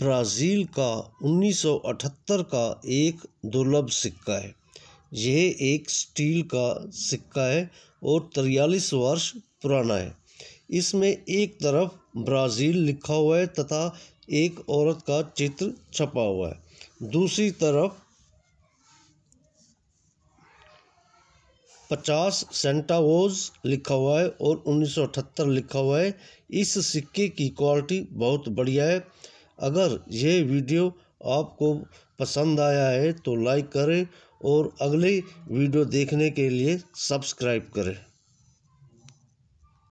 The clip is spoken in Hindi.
ब्राज़ील का उन्नीस सौ अठहत्तर का एक दुर्लभ सिक्का है यह एक स्टील का सिक्का है और तिरयालीस वर्ष पुराना है इसमें एक तरफ ब्राज़ील लिखा हुआ है तथा एक औरत का चित्र छपा हुआ है दूसरी तरफ पचास सेंटावोज लिखा हुआ है और उन्नीस लिखा हुआ है इस सिक्के की क्वालिटी बहुत बढ़िया है अगर ये वीडियो आपको पसंद आया है तो लाइक करें और अगले वीडियो देखने के लिए सब्सक्राइब करें